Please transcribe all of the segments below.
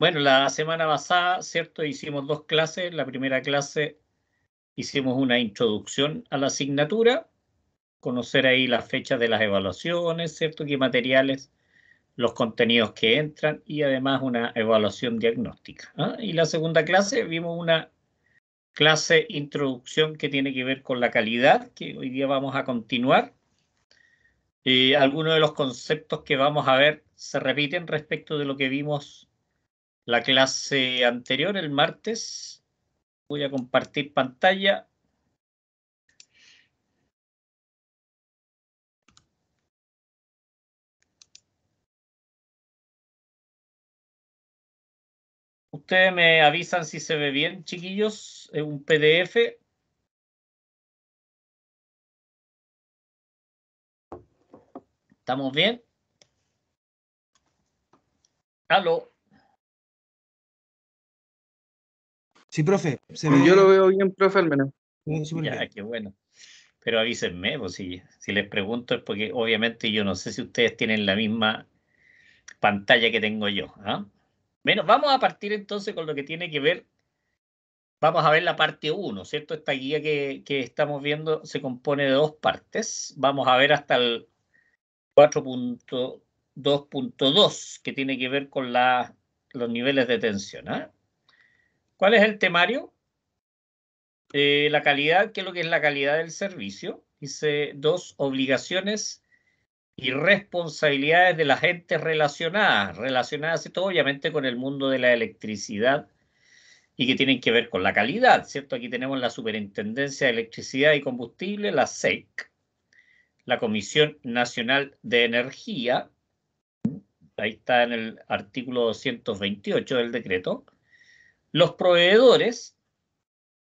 Bueno, la semana pasada, ¿cierto? Hicimos dos clases. La primera clase hicimos una introducción a la asignatura, conocer ahí las fechas de las evaluaciones, ¿cierto? ¿Qué materiales, los contenidos que entran y además una evaluación diagnóstica. ¿ah? Y la segunda clase vimos una clase introducción que tiene que ver con la calidad, que hoy día vamos a continuar. Eh, algunos de los conceptos que vamos a ver se repiten respecto de lo que vimos la clase anterior, el martes, voy a compartir pantalla. Ustedes me avisan si se ve bien, chiquillos, es un PDF. ¿Estamos bien? Aló. Sí, profe. Yo lo veo bien, profe, al menos. Sí, ya, qué bueno. Pero avísenme, pues, si, les pregunto es porque obviamente yo no sé si ustedes tienen la misma pantalla que tengo yo. ¿ah? Bueno, vamos a partir entonces con lo que tiene que ver. Vamos a ver la parte 1, ¿cierto? Esta guía que, estamos viendo se compone de dos partes. Vamos a ver hasta el 4.2.2, que tiene que ver con los niveles de tensión. ¿eh? ¿Cuál es el temario? Eh, la calidad, ¿qué es lo que es la calidad del servicio? Dice dos, obligaciones y responsabilidades de la gente relacionada, relacionadas esto obviamente con el mundo de la electricidad y que tienen que ver con la calidad, ¿cierto? Aquí tenemos la Superintendencia de Electricidad y Combustible, la SEC, la Comisión Nacional de Energía, ahí está en el artículo 228 del decreto, los proveedores,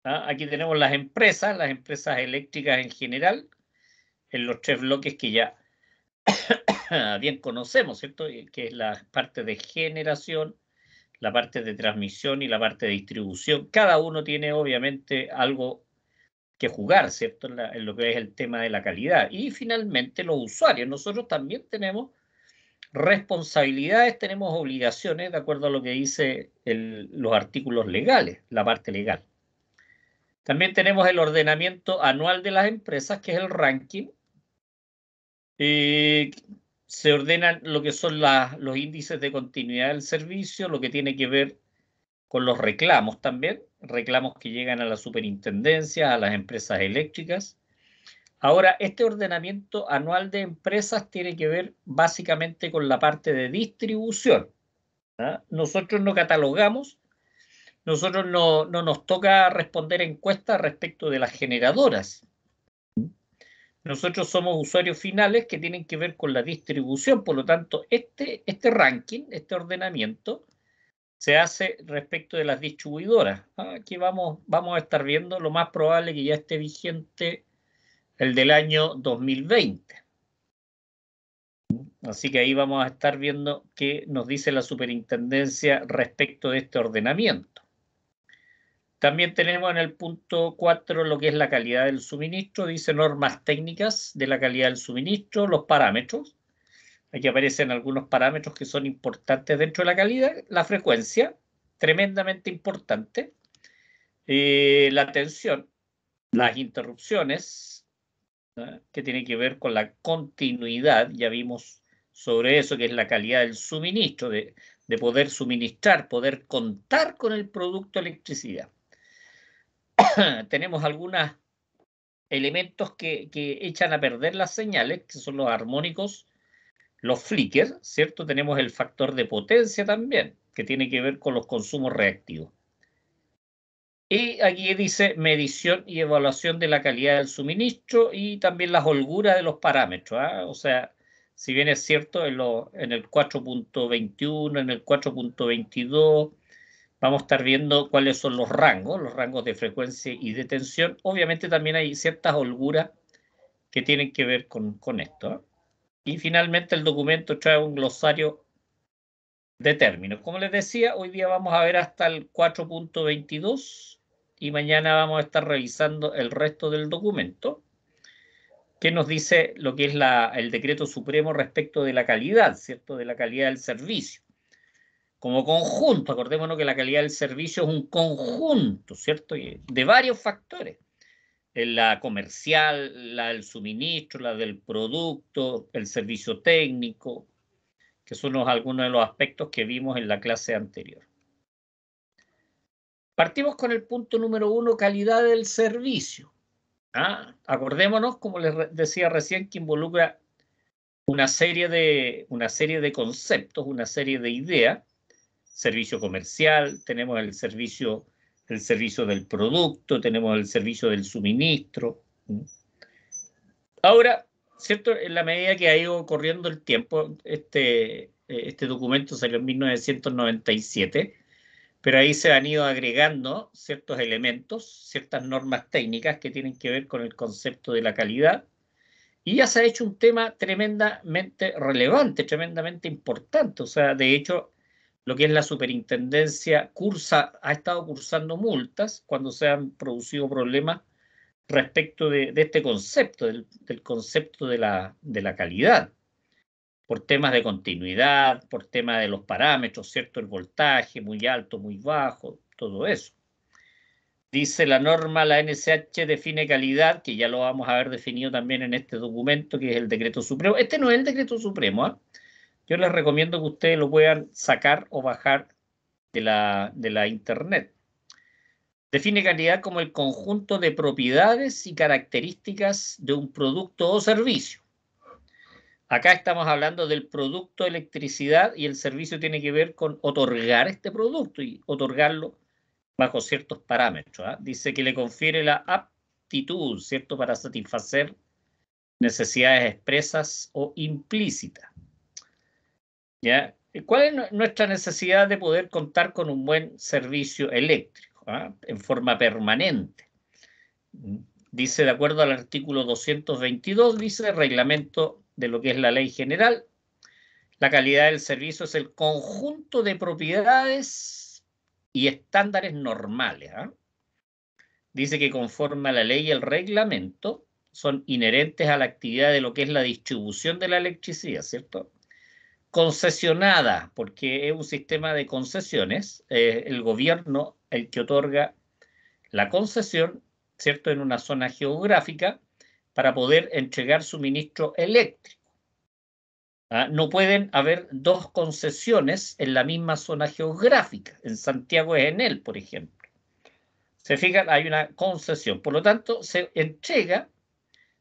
¿ah? aquí tenemos las empresas, las empresas eléctricas en general, en los tres bloques que ya bien conocemos, ¿cierto? Que es la parte de generación, la parte de transmisión y la parte de distribución. Cada uno tiene obviamente algo que jugar, ¿cierto? en, lo que es el tema de la calidad. Y finalmente los usuarios. Nosotros también tenemos responsabilidades, tenemos obligaciones de acuerdo a lo que dicen los artículos legales, la parte legal. También tenemos el ordenamiento anual de las empresas, que es el ranking. Eh, se ordenan lo que son los índices de continuidad del servicio, lo que tiene que ver con los reclamos también, reclamos que llegan a la superintendencia, a las empresas eléctricas. Ahora, este ordenamiento anual de empresas tiene que ver básicamente con la parte de distribución. ¿ah? Nosotros no catalogamos, nosotros no, nos toca responder encuestas respecto de las generadoras. Nosotros somos usuarios finales que tienen que ver con la distribución, por lo tanto, este, este ranking, este ordenamiento, se hace respecto de las distribuidoras. Aquí ¿ah? vamos, vamos a estar viendo lo más probable que ya esté vigente el del año 2020. Así que ahí vamos a estar viendo qué nos dice la superintendencia respecto de este ordenamiento. También tenemos en el punto 4 lo que es la calidad del suministro, dice normas técnicas de la calidad del suministro, los parámetros. Aquí aparecen algunos parámetros que son importantes dentro de la calidad, la frecuencia, tremendamente importante, eh, la tensión, las interrupciones, ¿eh? que tiene que ver con la continuidad, ya vimos sobre eso, que es la calidad del suministro, de, poder suministrar, poder contar con el producto electricidad. Tenemos algunos elementos que, que echan a perder las señales, que son los armónicos, los flickers, ¿cierto? Tenemos el factor de potencia también, que tiene que ver con los consumos reactivos. Y aquí dice medición y evaluación de la calidad del suministro y también las holguras de los parámetros. ¿ah? O sea, si bien es cierto, en, el 4.21, en el 4.22, vamos a estar viendo cuáles son los rangos, los rangos de frecuencia y de tensión. Obviamente también hay ciertas holguras que tienen que ver con, esto. ¿ah? Y finalmente el documento trae un glosario de términos. Como les decía, hoy día vamos a ver hasta el 4.22 y mañana vamos a estar revisando el resto del documento que nos dice lo que es el decreto supremo respecto de la calidad, ¿cierto? De la calidad del servicio. Como conjunto, acordémonos que la calidad del servicio es un conjunto, ¿cierto? De varios factores. Eh, la comercial, la del suministro, la del producto, el servicio técnico, que son algunos de los aspectos que vimos en la clase anterior. Partimos con el punto número uno, calidad del servicio. ¿Ah? Acordémonos, como les decía recién, que involucra una serie, de, una serie de conceptos, una serie de ideas. Servicio comercial, tenemos el servicio, servicio del producto, tenemos el servicio del suministro. Ahora, ¿cierto? En la medida que ha ido corriendo el tiempo, este, este documento salió en 1997 pero ahí se han ido agregando ciertos elementos, ciertas normas técnicas que tienen que ver con el concepto de la calidad, y ya se ha hecho un tema tremendamente relevante, tremendamente importante. O sea, de hecho, lo que es la superintendencia cursa, ha estado cursando multas cuando se han producido problemas respecto de, este concepto, del, concepto de la calidad por temas de continuidad, por temas de los parámetros, ¿cierto? El voltaje muy alto, muy bajo, todo eso. Dice la norma, la NSH define calidad, que ya lo vamos a haber definido también en este documento, que es el decreto supremo. Este no es el decreto supremo. ¿ah? Yo les recomiendo que ustedes lo puedan sacar o bajar de de la internet. Define calidad como el conjunto de propiedades y características de un producto o servicio Acá estamos hablando del producto electricidad y el servicio tiene que ver con otorgar este producto y otorgarlo bajo ciertos parámetros. ¿ah? Dice que le confiere la aptitud, ¿cierto?, para satisfacer necesidades expresas o implícitas. ¿Ya? ¿Cuál es nuestra necesidad de poder contar con un buen servicio eléctrico ¿ah? en forma permanente? Dice, de acuerdo al artículo 222, dice reglamento de lo que es la ley general. La calidad del servicio es el conjunto de propiedades y estándares normales. ¿ah? Dice que conforme a la ley y el reglamento son inherentes a la actividad de lo que es la distribución de la electricidad, ¿cierto? Concesionada, porque es un sistema de concesiones, el gobierno el que otorga la concesión, ¿cierto? En una zona geográfica para poder entregar suministro eléctrico. ¿Ah? No pueden haber dos concesiones en la misma zona geográfica. En Santiago es en él, por ejemplo. Se fijan, hay una concesión. Por lo tanto, se entrega,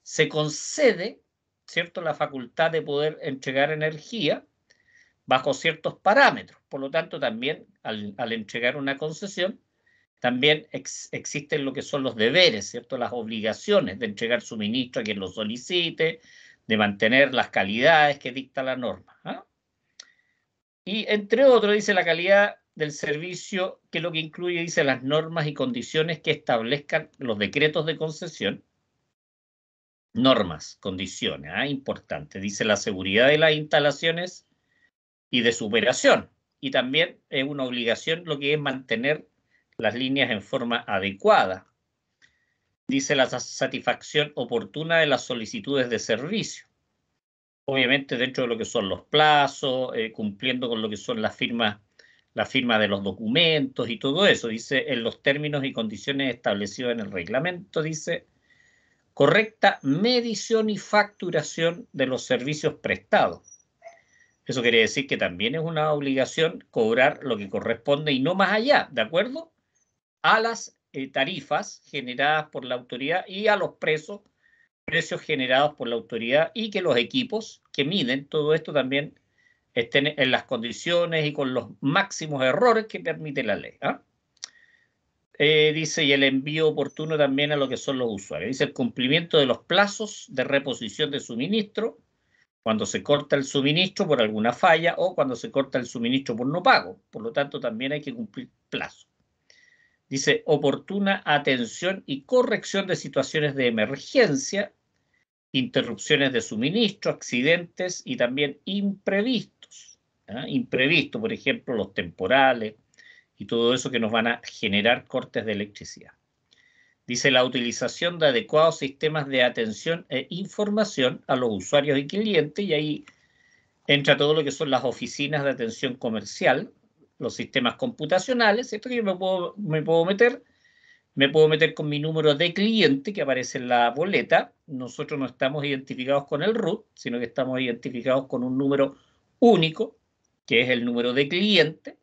se concede, ¿cierto?, la facultad de poder entregar energía bajo ciertos parámetros. Por lo tanto, también al entregar una concesión, también existen lo que son los deberes, ¿cierto? Las obligaciones de entregar suministro a quien lo solicite, de mantener las calidades que dicta la norma. ¿ah? Y entre otros, dice la calidad del servicio, que lo que incluye, dice, las normas y condiciones que establezcan los decretos de concesión. Normas, condiciones, ¿ah? importante. Dice la seguridad de las instalaciones y de superación. Y también es una obligación lo que es mantener las líneas en forma adecuada. Dice la satisfacción oportuna de las solicitudes de servicio. Obviamente dentro de lo que son los plazos, eh, cumpliendo con lo que son las firmas, la firma de los documentos y todo eso. Dice en los términos y condiciones establecidos en el reglamento, dice correcta medición y facturación de los servicios prestados. Eso quiere decir que también es una obligación cobrar lo que corresponde y no más allá, ¿de acuerdo? a las eh, tarifas generadas por la autoridad y a los precios generados por la autoridad y que los equipos que miden todo esto también estén en las condiciones y con los máximos errores que permite la ley. ¿ah? Eh, dice, y el envío oportuno también a lo que son los usuarios. Dice, el cumplimiento de los plazos de reposición de suministro, cuando se corta el suministro por alguna falla o cuando se corta el suministro por no pago. Por lo tanto, también hay que cumplir plazos dice oportuna atención y corrección de situaciones de emergencia, interrupciones de suministro, accidentes y también imprevistos. ¿ah? Imprevistos, por ejemplo, los temporales y todo eso que nos van a generar cortes de electricidad. Dice la utilización de adecuados sistemas de atención e información a los usuarios y clientes, y ahí entra todo lo que son las oficinas de atención comercial, los sistemas computacionales, ¿cierto? me puedo, me puedo meter, me puedo meter con mi número de cliente que aparece en la boleta. Nosotros no estamos identificados con el RUT, sino que estamos identificados con un número único, que es el número de cliente.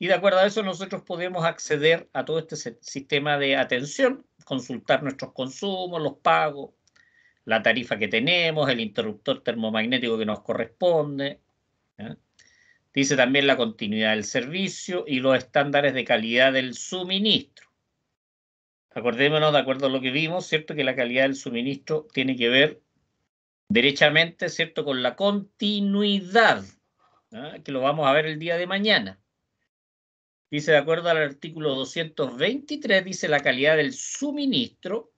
Y de acuerdo a eso, nosotros podemos acceder a todo este sistema de atención, consultar nuestros consumos, los pagos, la tarifa que tenemos, el interruptor termomagnético que nos corresponde. ¿eh? Dice también la continuidad del servicio y los estándares de calidad del suministro. Acordémonos, de acuerdo a lo que vimos, ¿cierto? Que la calidad del suministro tiene que ver derechamente, ¿cierto? Con la continuidad, ¿ah? que lo vamos a ver el día de mañana. Dice, de acuerdo al artículo 223, dice la calidad del suministro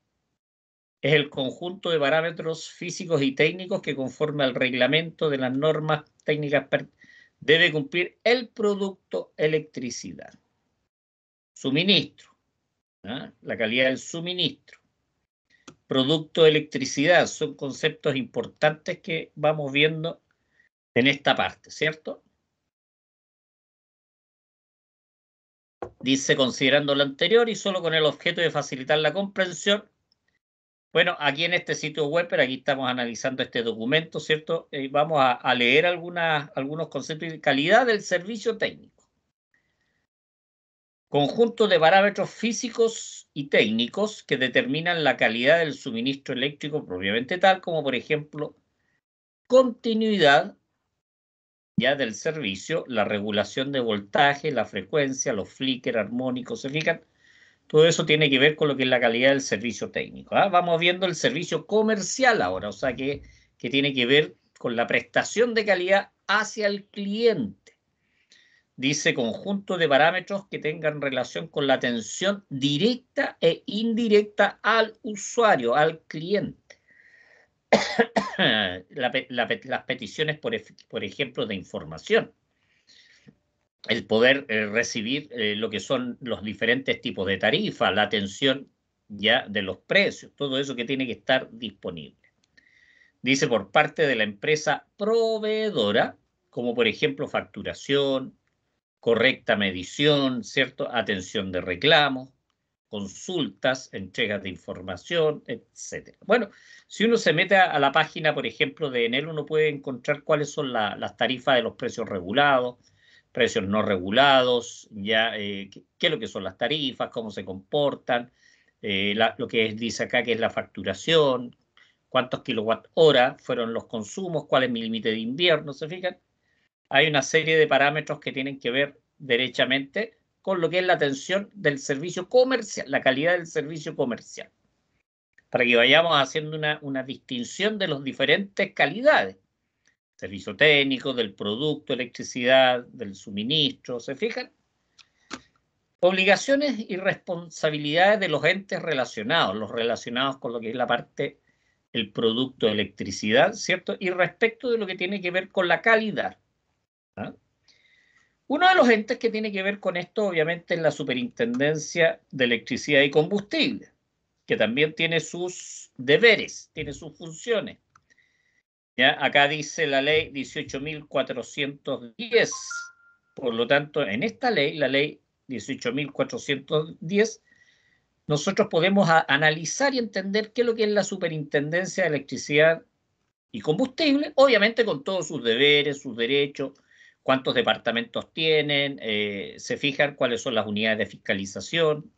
es el conjunto de parámetros físicos y técnicos que conforme al reglamento de las normas técnicas pertinentes debe cumplir el producto electricidad. Suministro, ¿ah? la calidad del suministro. Producto electricidad son conceptos importantes que vamos viendo en esta parte, ¿cierto? Dice, considerando lo anterior y solo con el objeto de facilitar la comprensión, bueno, aquí en este sitio web, pero aquí estamos analizando este documento, ¿cierto? Eh, vamos a, leer algunas, algunos conceptos de calidad del servicio técnico. Conjunto de parámetros físicos y técnicos que determinan la calidad del suministro eléctrico propiamente tal, como por ejemplo continuidad ya del servicio, la regulación de voltaje, la frecuencia, los flickers armónicos, se todo eso tiene que ver con lo que es la calidad del servicio técnico. ¿ah? Vamos viendo el servicio comercial ahora, o sea, que, que tiene que ver con la prestación de calidad hacia el cliente. Dice conjunto de parámetros que tengan relación con la atención directa e indirecta al usuario, al cliente. las peticiones, por ejemplo, de información el poder eh, recibir eh, lo que son los diferentes tipos de tarifas, la atención ya de los precios, todo eso que tiene que estar disponible. Dice por parte de la empresa proveedora, como por ejemplo facturación, correcta medición, ¿cierto? Atención de reclamos, consultas, entregas de información, etc. Bueno, si uno se mete a la página, por ejemplo, de Enel, uno puede encontrar cuáles son las tarifas de los precios regulados, precios no regulados, ya eh, qué, es lo que son las tarifas, cómo se comportan, eh, lo que es, dice acá que es la facturación, cuántos kilowatt hora fueron los consumos, cuál es mi límite de invierno, ¿se fijan? Hay una serie de parámetros que tienen que ver derechamente con lo que es la atención del servicio comercial, la calidad del servicio comercial, para que vayamos haciendo una, una distinción de las diferentes calidades servicio técnico, del producto, electricidad, del suministro, ¿se fijan? Obligaciones y responsabilidades de los entes relacionados, los relacionados con lo que es la parte, el producto de electricidad, ¿cierto? Y respecto de lo que tiene que ver con la calidad. ¿ah? Uno de los entes que tiene que ver con esto, obviamente, es la Superintendencia de Electricidad y Combustible, que también tiene sus deberes, tiene sus funciones. Acá dice la ley 18.410. Por lo tanto, en esta ley, la ley 18.410, nosotros podemos analizar y entender qué es lo que es la superintendencia de electricidad y combustible, obviamente con todos sus deberes, sus derechos, cuántos departamentos tienen, eh, se fijan cuáles son las unidades de fiscalización.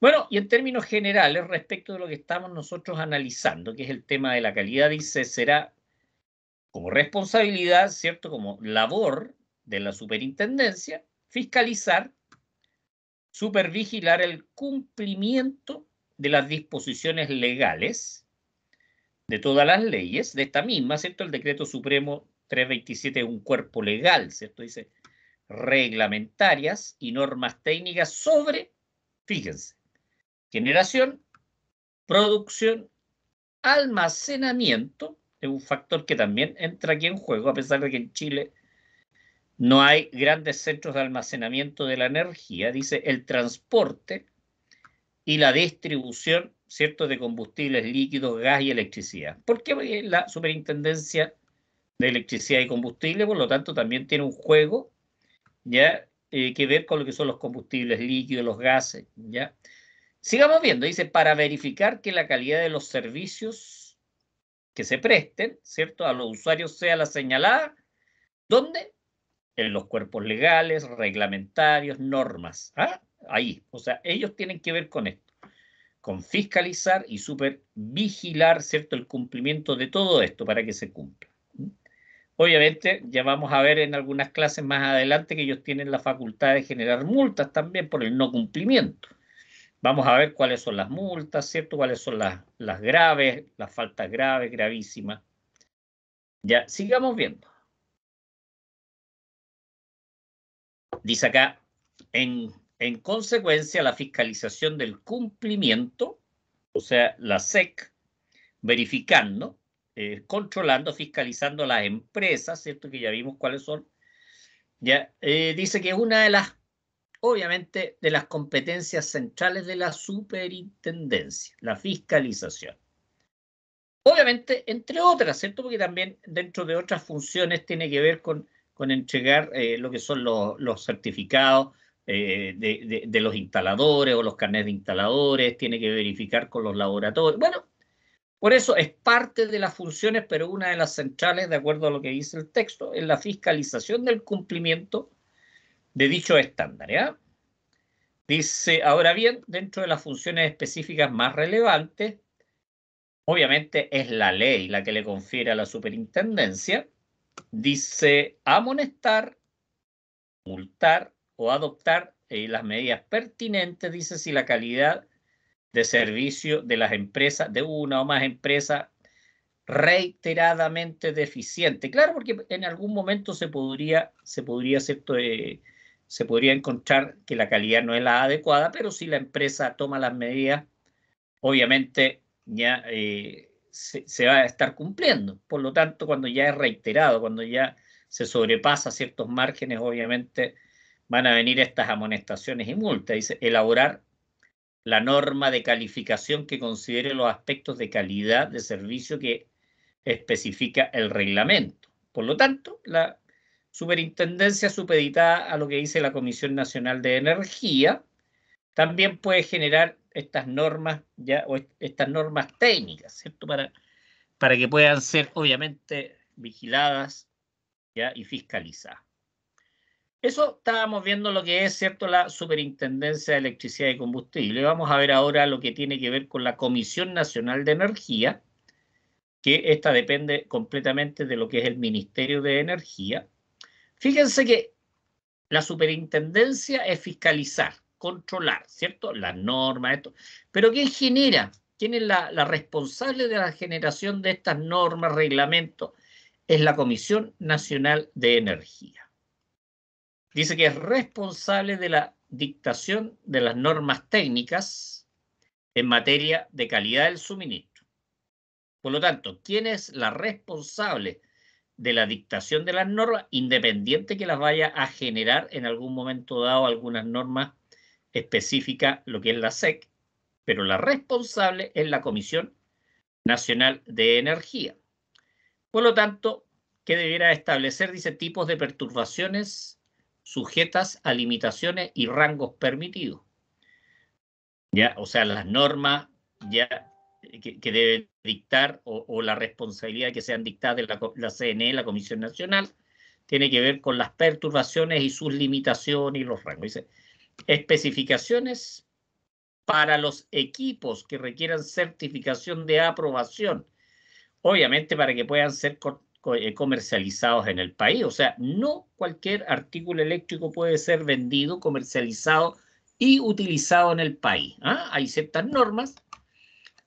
Bueno, y en términos generales, respecto de lo que estamos nosotros analizando, que es el tema de la calidad, dice, será como responsabilidad, ¿cierto? Como labor de la superintendencia, fiscalizar, supervigilar el cumplimiento de las disposiciones legales de todas las leyes, de esta misma, ¿cierto? El decreto supremo 327 es un cuerpo legal, ¿cierto? Dice reglamentarias y normas técnicas sobre, fíjense, generación, producción, almacenamiento es un factor que también entra aquí en juego, a pesar de que en Chile no hay grandes centros de almacenamiento de la energía, dice el transporte y la distribución, ¿cierto?, de combustibles líquidos, gas y electricidad. Porque la superintendencia de electricidad y combustible, por lo tanto, también tiene un juego, ¿ya?, eh, que ver con lo que son los combustibles líquidos, los gases, ¿ya? Sigamos viendo, dice, para verificar que la calidad de los servicios que se presten, ¿cierto? A los usuarios sea la señalada. ¿Dónde? En los cuerpos legales, reglamentarios, normas. ¿ah? Ahí. O sea, ellos tienen que ver con esto. Con fiscalizar y supervigilar, ¿cierto? El cumplimiento de todo esto para que se cumpla. Obviamente, ya vamos a ver en algunas clases más adelante que ellos tienen la facultad de generar multas también por el no cumplimiento. Vamos a ver cuáles son las multas, ¿cierto? Cuáles son las, las graves, las faltas graves, gravísimas. Ya, sigamos viendo. Dice acá, en, en consecuencia, la fiscalización del cumplimiento, o sea, la SEC, verificando, eh, controlando, fiscalizando las empresas, ¿cierto? Que ya vimos cuáles son. Ya, eh, dice que es una de las obviamente, de las competencias centrales de la superintendencia, la fiscalización. Obviamente, entre otras, ¿cierto? Porque también dentro de otras funciones tiene que ver con, con entregar eh, lo que son los, certificados eh, de, de, los instaladores o los carnets de instaladores, tiene que verificar con los laboratorios. Bueno, por eso es parte de las funciones, pero una de las centrales, de acuerdo a lo que dice el texto, es la fiscalización del cumplimiento de dicho estándar. ¿ya? Dice, ahora bien, dentro de las funciones específicas más relevantes, obviamente es la ley la que le confiere a la superintendencia, dice amonestar, multar o adoptar eh, las medidas pertinentes, dice si la calidad de servicio de las empresas, de una o más empresas, reiteradamente deficiente. Claro, porque en algún momento se podría, se podría hacer, esto. Eh, se podría encontrar que la calidad no es la adecuada, pero si la empresa toma las medidas, obviamente ya eh, se, se, va a estar cumpliendo. Por lo tanto, cuando ya es reiterado, cuando ya se sobrepasa ciertos márgenes, obviamente van a venir estas amonestaciones y multas. Dice, elaborar la norma de calificación que considere los aspectos de calidad de servicio que especifica el reglamento. Por lo tanto, la superintendencia supeditada a lo que dice la Comisión Nacional de Energía, también puede generar estas normas ya o estas normas técnicas, ¿cierto? Para, para que puedan ser obviamente vigiladas ya y fiscalizadas. Eso estábamos viendo lo que es, ¿cierto?, la Superintendencia de Electricidad y Combustible. Vamos a ver ahora lo que tiene que ver con la Comisión Nacional de Energía, que esta depende completamente de lo que es el Ministerio de Energía. Fíjense que la superintendencia es fiscalizar, controlar, ¿cierto? Las normas, esto. Pero ¿quién genera? ¿Quién es la, la responsable de la generación de estas normas, reglamentos? Es la Comisión Nacional de Energía. Dice que es responsable de la dictación de las normas técnicas en materia de calidad del suministro. Por lo tanto, ¿quién es la responsable de la dictación de las normas, independiente que las vaya a generar en algún momento dado algunas normas específicas, lo que es la SEC, pero la responsable es la Comisión Nacional de Energía. Por lo tanto, que debiera establecer, dice, tipos de perturbaciones sujetas a limitaciones y rangos permitidos. Ya, o sea, las normas ya que, debe dictar o, la responsabilidad que sean dictadas de la, CNE, la Comisión Nacional, tiene que ver con las perturbaciones y sus limitaciones y los rangos. Dice, especificaciones para los equipos que requieran certificación de aprobación, obviamente para que puedan ser eh, comercializados en el país. O sea, no cualquier artículo eléctrico puede ser vendido, comercializado y utilizado en el país. ¿ah? Hay ciertas normas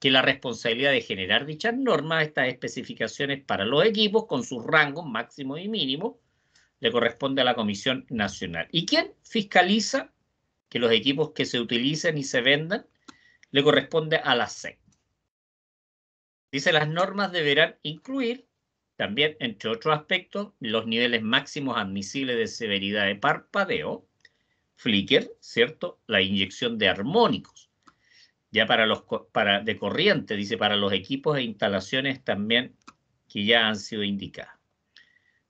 que la responsabilidad de generar dichas normas, estas especificaciones para los equipos con sus rangos máximo y mínimo, le corresponde a la Comisión Nacional. ¿Y quién fiscaliza que los equipos que se utilicen y se vendan? Le corresponde a la SEC. Dice, las normas deberán incluir también, entre otros aspectos, los niveles máximos admisibles de severidad de parpadeo, flicker, ¿cierto? La inyección de armónicos, ya para los para, de corriente, dice, para los equipos e instalaciones también que ya han sido indicadas.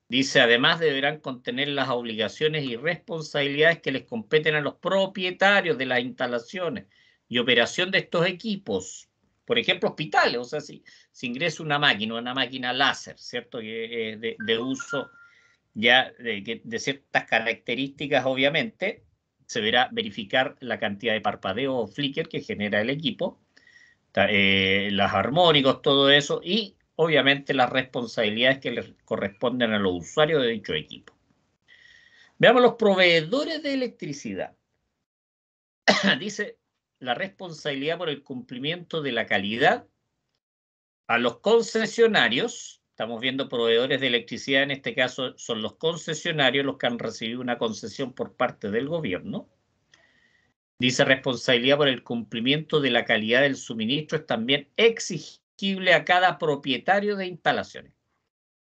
Dice, además deberán contener las obligaciones y responsabilidades que les competen a los propietarios de las instalaciones y operación de estos equipos. Por ejemplo, hospitales, o sea, si, se ingresa una máquina, una máquina láser, ¿cierto? Que es de, uso ya de, de ciertas características, obviamente, se verá verificar la cantidad de parpadeo o flicker que genera el equipo, eh, Las los armónicos, todo eso, y obviamente las responsabilidades que les corresponden a los usuarios de dicho equipo. Veamos los proveedores de electricidad. Dice la responsabilidad por el cumplimiento de la calidad a los concesionarios Estamos viendo proveedores de electricidad, en este caso son los concesionarios los que han recibido una concesión por parte del gobierno. Dice responsabilidad por el cumplimiento de la calidad del suministro es también exigible a cada propietario de instalaciones.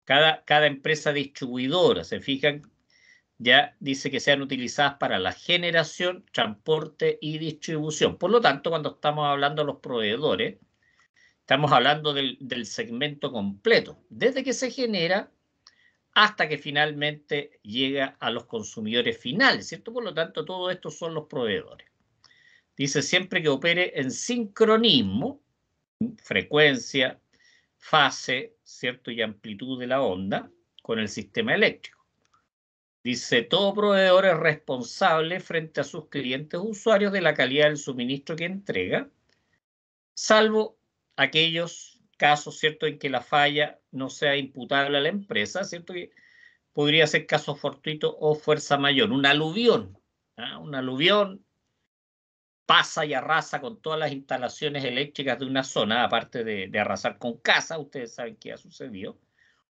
Cada, cada empresa distribuidora, se fijan, ya dice que sean utilizadas para la generación, transporte y distribución. Por lo tanto, cuando estamos hablando de los proveedores, Estamos hablando del, segmento completo, desde que se genera hasta que finalmente llega a los consumidores finales, ¿cierto? Por lo tanto, todo esto son los proveedores. Dice siempre que opere en sincronismo, frecuencia, fase, ¿cierto? Y amplitud de la onda con el sistema eléctrico. Dice, todo proveedor es responsable frente a sus clientes usuarios de la calidad del suministro que entrega, salvo aquellos casos, ¿cierto?, en que la falla no sea imputable a la empresa, ¿cierto? podría ser caso fortuito o fuerza mayor, un aluvión, ¿ah? un aluvión pasa y arrasa con todas las instalaciones eléctricas de una zona, aparte de, de arrasar con casa, ustedes saben qué ha sucedido.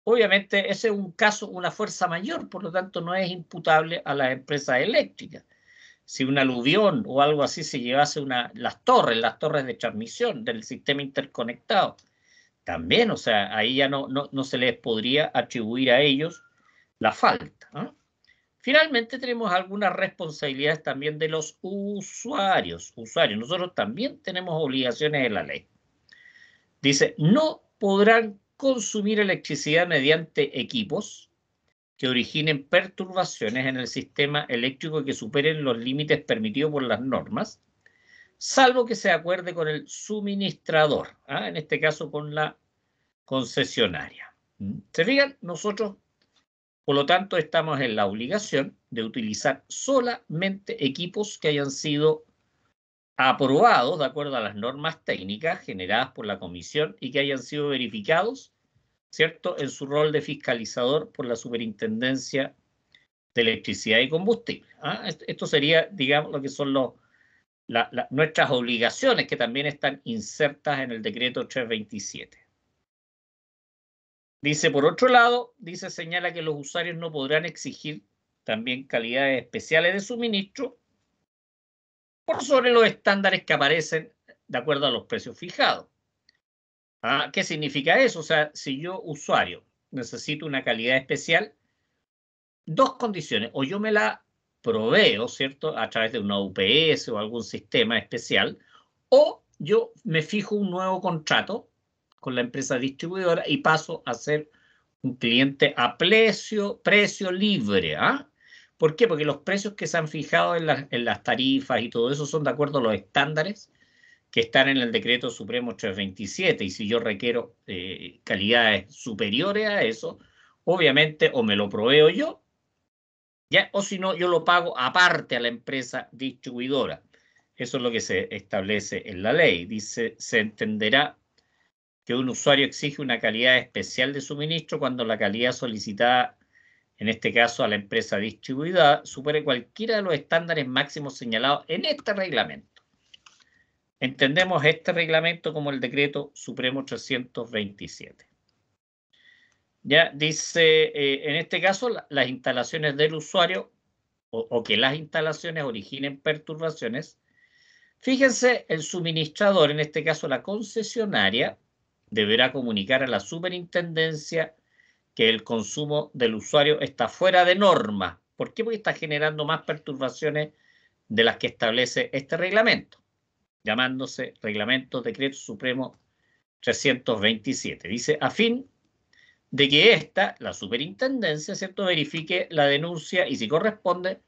Obviamente ese es un caso, una fuerza mayor, por lo tanto no es imputable a las empresas eléctricas si un aluvión o algo así se llevase una, las torres, las torres de transmisión del sistema interconectado. También, o sea, ahí ya no, no, se les podría atribuir a ellos la falta. Finalmente tenemos algunas responsabilidades también de los usuarios. Usuarios, nosotros también tenemos obligaciones de la ley. Dice, no podrán consumir electricidad mediante equipos que originen perturbaciones en el sistema eléctrico que superen los límites permitidos por las normas, salvo que se acuerde con el suministrador, ¿ah? en este caso con la concesionaria. ¿Mm? ¿Se fijan? Nosotros, por lo tanto, estamos en la obligación de utilizar solamente equipos que hayan sido aprobados de acuerdo a las normas técnicas generadas por la comisión y que hayan sido verificados ¿cierto?, en su rol de fiscalizador por la Superintendencia de Electricidad y Combustible. ¿ah? Esto sería, digamos, lo que son nuestras obligaciones que también están insertas en el decreto 327. Dice, por otro lado, dice, señala que los usuarios no podrán exigir también calidades especiales de suministro por sobre los estándares que aparecen de acuerdo a los precios fijados. Ah, ¿Qué significa eso? O sea, si yo, usuario, necesito una calidad especial, dos condiciones, o yo me la proveo, ¿cierto? A través de una UPS o algún sistema especial, o yo me fijo un nuevo contrato con la empresa distribuidora y paso a ser un cliente a precio, libre. ¿ah? ¿Por qué? Porque los precios que se han fijado en las tarifas y todo eso son de acuerdo a los estándares que están en el decreto supremo 327 y si yo requiero eh, calidades superiores a eso, obviamente o me lo proveo yo, ya, o si no, yo lo pago aparte a la empresa distribuidora. Eso es lo que se establece en la ley. Dice, se entenderá que un usuario exige una calidad especial de suministro cuando la calidad solicitada, en este caso a la empresa distribuidora, supere cualquiera de los estándares máximos señalados en este reglamento. Entendemos este reglamento como el decreto supremo 327. Ya dice, eh, en este caso, las instalaciones del usuario o, o, que las instalaciones originen perturbaciones. Fíjense, el suministrador, en este caso la concesionaria, deberá comunicar a la superintendencia que el consumo del usuario está fuera de norma. ¿Por qué? Porque está generando más perturbaciones de las que establece este reglamento llamándose Reglamento Decreto Supremo 327. Dice, a fin de que esta, la superintendencia, ¿cierto?, verifique la denuncia y si corresponde,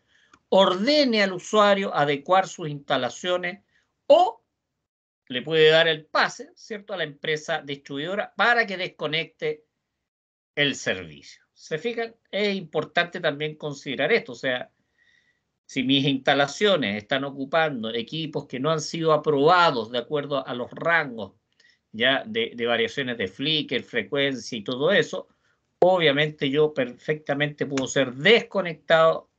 ordene al usuario adecuar sus instalaciones o le puede dar el pase, ¿cierto?, a la empresa distribuidora para que desconecte el servicio. ¿Se fijan? Es importante también considerar esto, o sea, si mis instalaciones están ocupando equipos que no han sido aprobados de acuerdo a los rangos ya de, variaciones de flicker, frecuencia y todo eso, obviamente yo perfectamente puedo ser desconectado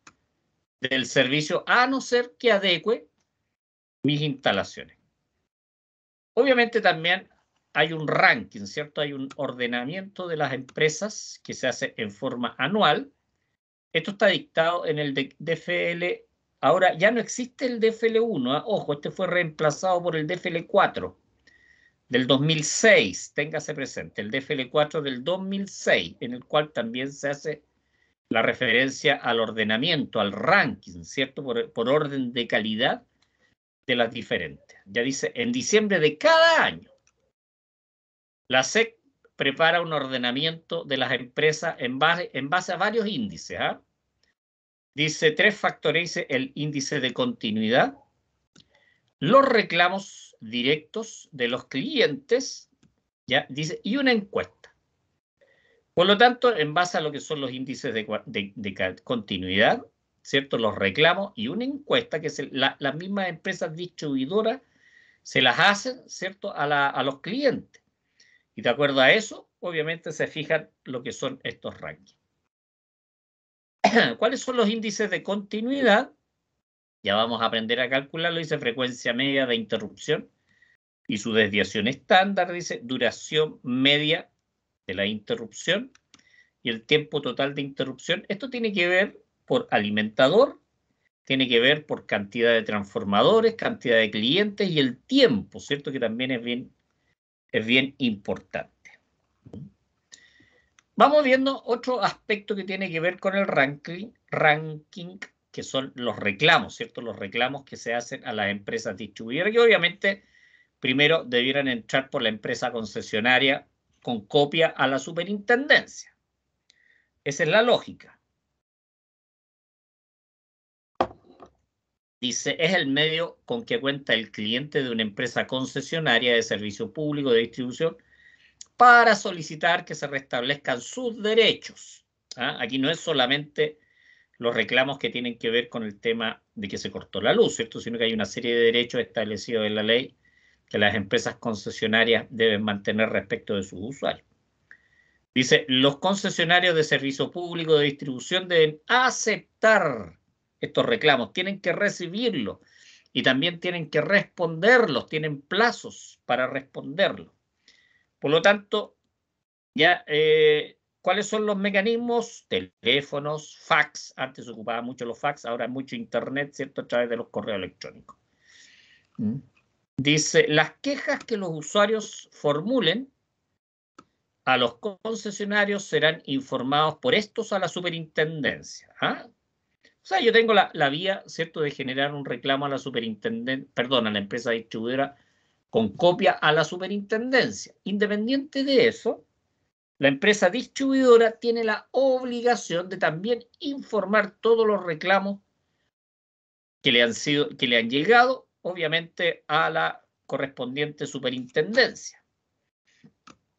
del servicio a no ser que adecue mis instalaciones. Obviamente también hay un ranking, ¿cierto? Hay un ordenamiento de las empresas que se hace en forma anual esto está dictado en el DFL. Ahora ya no existe el DFL1, ¿ah? ojo, este fue reemplazado por el DFL4 del 2006, téngase presente, el DFL4 del 2006, en el cual también se hace la referencia al ordenamiento, al ranking, ¿cierto? Por, por, orden de calidad de las diferentes. Ya dice, en diciembre de cada año, la SEC prepara un ordenamiento de las empresas en base, en base a varios índices. ¿ah? Dice tres factores, el índice de continuidad, los reclamos directos de los clientes, ya dice, y una encuesta. Por lo tanto, en base a lo que son los índices de, continuidad, ¿cierto? Los reclamos y una encuesta que es la, las mismas empresas distribuidoras se las hacen, ¿cierto? a los clientes. Y de acuerdo a eso, obviamente se fijan lo que son estos rankings. ¿Cuáles son los índices de continuidad? Ya vamos a aprender a calcularlo. Dice frecuencia media de interrupción y su desviación estándar. Dice duración media de la interrupción y el tiempo total de interrupción. Esto tiene que ver por alimentador, tiene que ver por cantidad de transformadores, cantidad de clientes y el tiempo, ¿cierto? Que también es bien es bien importante. Vamos viendo otro aspecto que tiene que ver con el ranking, ranking que son los reclamos, ¿cierto? Los reclamos que se hacen a las empresas distribuidoras, que obviamente primero debieran entrar por la empresa concesionaria con copia a la superintendencia. Esa es la lógica. Dice, es el medio con que cuenta el cliente de una empresa concesionaria de servicio público de distribución para solicitar que se restablezcan sus derechos. ¿Ah? Aquí no es solamente los reclamos que tienen que ver con el tema de que se cortó la luz, ¿cierto? Sino que hay una serie de derechos establecidos en la ley que las empresas concesionarias deben mantener respecto de sus usuarios. Dice, los concesionarios de servicio público de distribución deben aceptar estos reclamos, tienen que recibirlos y también tienen que responderlos, tienen plazos para responderlos. Por lo tanto, ya, eh, ¿cuáles son los mecanismos? Teléfonos, fax, antes se mucho los fax, ahora mucho internet, ¿cierto? A través de los correos electrónicos. ¿Mm? Dice, las quejas que los usuarios formulen a los concesionarios serán informados por estos a la superintendencia. ¿ah? O sea, yo tengo la, vía, ¿cierto?, de generar un reclamo a la superintendencia, perdón, a la empresa distribuidora con copia a la superintendencia. Independiente de eso, la empresa distribuidora tiene la obligación de también informar todos los reclamos que le han, sido, que le han llegado, obviamente, a la correspondiente superintendencia.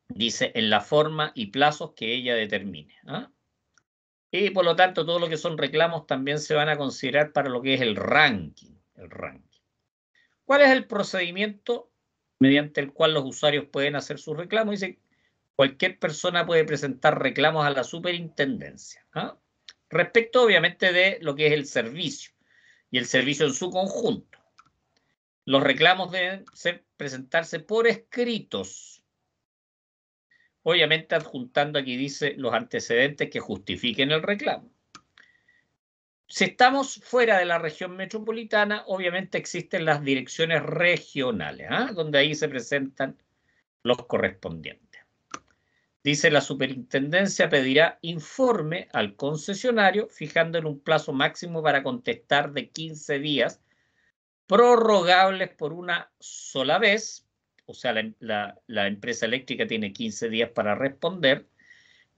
Dice en la forma y plazos que ella determine. ¿ah? Y por lo tanto, todo lo que son reclamos también se van a considerar para lo que es el ranking. El ranking. ¿Cuál es el procedimiento mediante el cual los usuarios pueden hacer sus reclamos? Dice, cualquier persona puede presentar reclamos a la superintendencia. ¿ah? Respecto, obviamente, de lo que es el servicio y el servicio en su conjunto. Los reclamos deben presentarse por escritos obviamente adjuntando aquí dice los antecedentes que justifiquen el reclamo. Si estamos fuera de la región metropolitana, obviamente existen las direcciones regionales, ¿ah? donde ahí se presentan los correspondientes. Dice la superintendencia pedirá informe al concesionario fijando en un plazo máximo para contestar de 15 días, prorrogables por una sola vez, o sea, la, empresa eléctrica tiene 15 días para responder,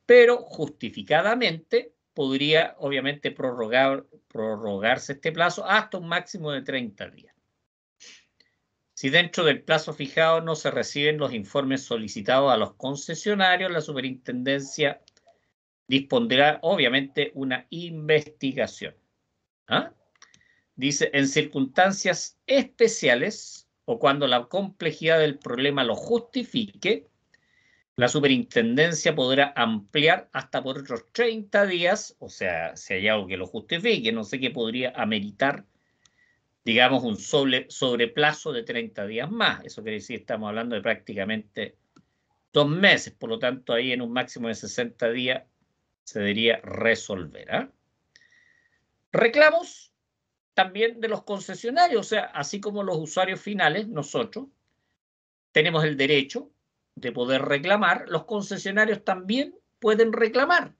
pero justificadamente podría obviamente prorrogar, prorrogarse este plazo hasta un máximo de 30 días. Si dentro del plazo fijado no se reciben los informes solicitados a los concesionarios, la superintendencia dispondrá obviamente una investigación. ¿ah? Dice, en circunstancias especiales, o cuando la complejidad del problema lo justifique, la superintendencia podrá ampliar hasta por otros 30 días, o sea, si hay algo que lo justifique, no sé qué podría ameritar, digamos, un sobreplazo de 30 días más. Eso quiere decir, estamos hablando de prácticamente dos meses, por lo tanto, ahí en un máximo de 60 días se debería resolver. ¿ah? Reclamos también de los concesionarios, o sea, así como los usuarios finales, nosotros tenemos el derecho de poder reclamar, los concesionarios también pueden reclamar.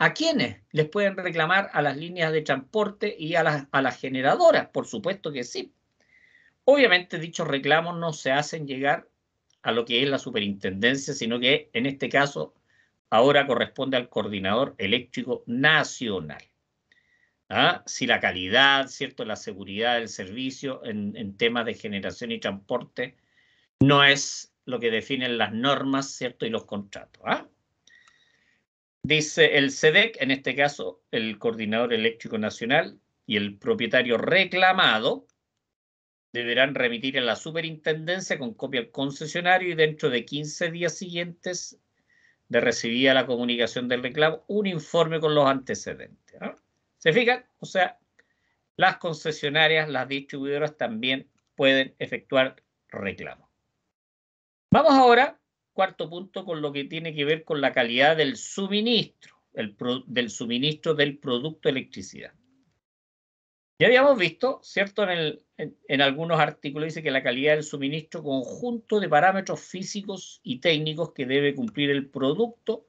¿A quiénes? Les pueden reclamar a las líneas de transporte y a las, a las generadoras, por supuesto que sí. Obviamente dichos reclamos no se hacen llegar a lo que es la superintendencia, sino que en este caso ahora corresponde al coordinador eléctrico nacional. ¿ah? si la calidad, ¿cierto? la seguridad del servicio en, temas de generación y transporte no es lo que definen las normas ¿cierto? y los contratos. ¿ah? Dice el CEDEC, en este caso el Coordinador Eléctrico Nacional y el propietario reclamado deberán remitir a la superintendencia con copia al concesionario y dentro de 15 días siguientes de recibida la comunicación del reclamo un informe con los antecedentes. ¿ah? ¿Se fijan? O sea, las concesionarias, las distribuidoras también pueden efectuar reclamos. Vamos ahora, cuarto punto, con lo que tiene que ver con la calidad del suministro, del suministro del producto electricidad. Ya habíamos visto, ¿cierto? En, en, algunos artículos dice que la calidad del suministro conjunto de parámetros físicos y técnicos que debe cumplir el producto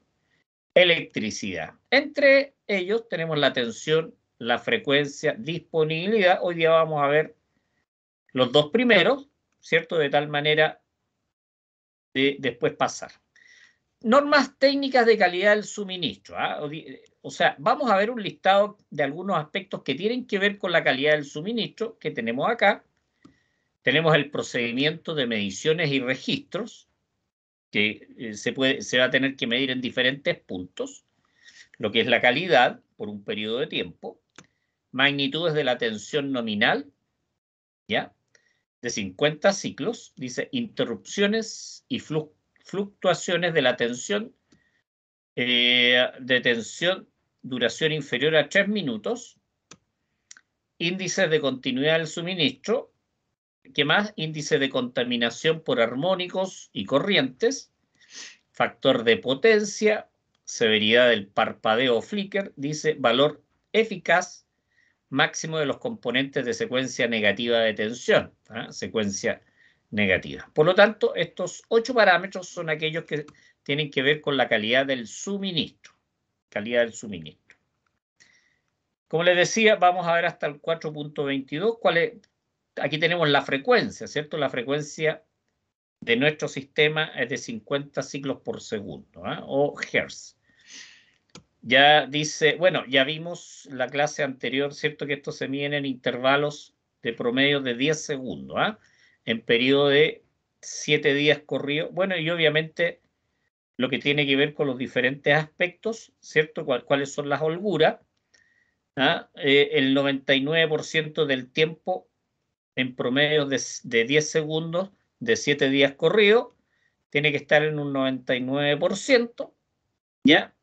electricidad. Entre ellos tenemos la tensión, la frecuencia, disponibilidad. Hoy día vamos a ver los dos primeros, ¿cierto? De tal manera de después pasar. Normas técnicas de calidad del suministro. ¿ah? O sea, vamos a ver un listado de algunos aspectos que tienen que ver con la calidad del suministro que tenemos acá. Tenemos el procedimiento de mediciones y registros, que eh, se, se va a tener que medir en diferentes puntos, lo que es la calidad por un periodo de tiempo, magnitudes de la tensión nominal, ¿ya? De 50 ciclos, dice interrupciones y fluctuaciones de la tensión, eh, de tensión, duración inferior a 3 minutos, índices de continuidad del suministro ¿Qué más? Índice de contaminación por armónicos y corrientes, factor de potencia, severidad del parpadeo flicker, dice valor eficaz máximo de los componentes de secuencia negativa de tensión, ¿ah? secuencia negativa. Por lo tanto, estos ocho parámetros son aquellos que tienen que ver con la calidad del suministro, calidad del suministro. Como les decía, vamos a ver hasta el 4.22 es aquí tenemos la frecuencia, ¿cierto? La frecuencia de nuestro sistema es de 50 ciclos por segundo, ¿ah? o Hertz. Ya dice, bueno, ya vimos la clase anterior, ¿cierto? Que esto se mide en intervalos de promedio de 10 segundos, ¿ah? en periodo de 7 días corridos. Bueno, y obviamente lo que tiene que ver con los diferentes aspectos, ¿cierto? ¿Cuáles son las holguras? ¿ah? Eh, el 99% del tiempo en promedio de, 10 segundos de 7 días corridos, tiene que estar en un 99%, ¿ya?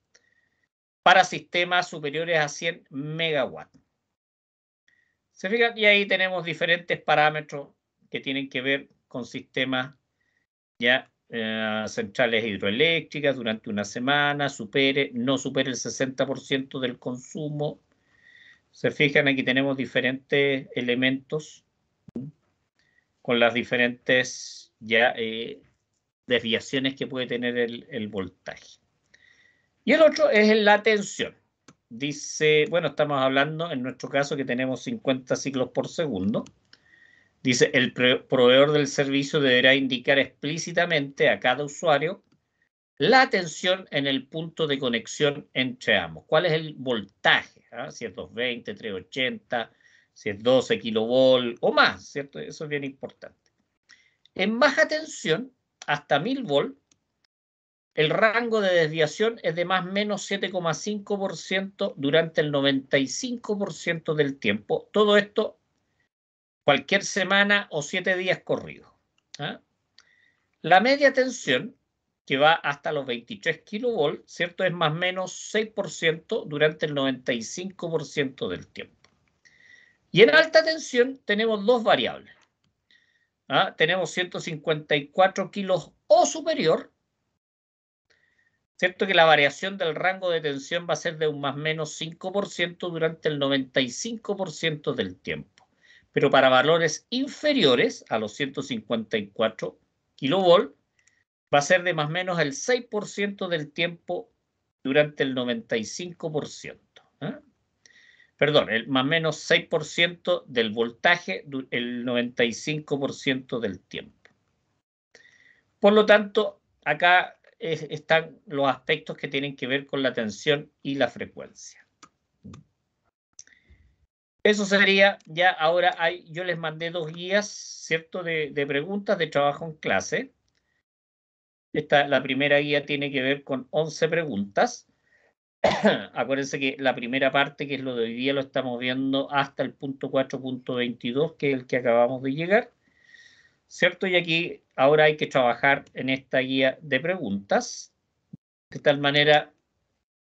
Para sistemas superiores a 100 megawatts. ¿Se fijan? Y ahí tenemos diferentes parámetros que tienen que ver con sistemas ya eh, centrales hidroeléctricas durante una semana, supere, no supere el 60% del consumo. Se fijan, aquí tenemos diferentes elementos con las diferentes ya, eh, desviaciones que puede tener el, voltaje. Y el otro es la tensión. Dice, bueno, estamos hablando en nuestro caso que tenemos 50 ciclos por segundo. Dice, el proveedor del servicio deberá indicar explícitamente a cada usuario la tensión en el punto de conexión entre ambos. ¿Cuál es el voltaje? ¿Ah? Si es 380, si es 12 kilovolt o más, ¿cierto? Eso es bien importante. En baja tensión, hasta 1000 volt, el rango de desviación es de más o menos 7,5% durante el 95% del tiempo. Todo esto cualquier semana o 7 días corridos. ¿ah? La media tensión, que va hasta los 23 kilovolts, ¿cierto? Es más o menos 6% durante el 95% del tiempo. Y en alta tensión tenemos dos variables. ¿ah? Tenemos 154 kilos o superior, ¿cierto? Que la variación del rango de tensión va a ser de un más menos 5% durante el 95% del tiempo. Pero para valores inferiores a los 154 kilovolt, va a ser de más menos el 6% del tiempo durante el 95% perdón, el más o menos 6% del voltaje el 95% del tiempo. Por lo tanto, acá eh, están los aspectos que tienen que ver con la tensión y la frecuencia. Eso sería, ya ahora hay, yo les mandé dos guías, ¿cierto?, de, preguntas de trabajo en clase. Esta, la primera guía tiene que ver con 11 preguntas. acuérdense que la primera parte, que es lo de hoy día, lo estamos viendo hasta el punto 4.22, que es el que acabamos de llegar, ¿cierto? Y aquí ahora hay que trabajar en esta guía de preguntas, de tal manera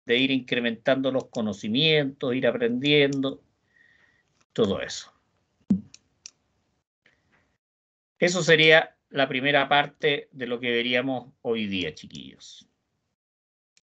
de ir incrementando los conocimientos, ir aprendiendo, todo eso. Eso sería la primera parte de lo que veríamos hoy día, chiquillos.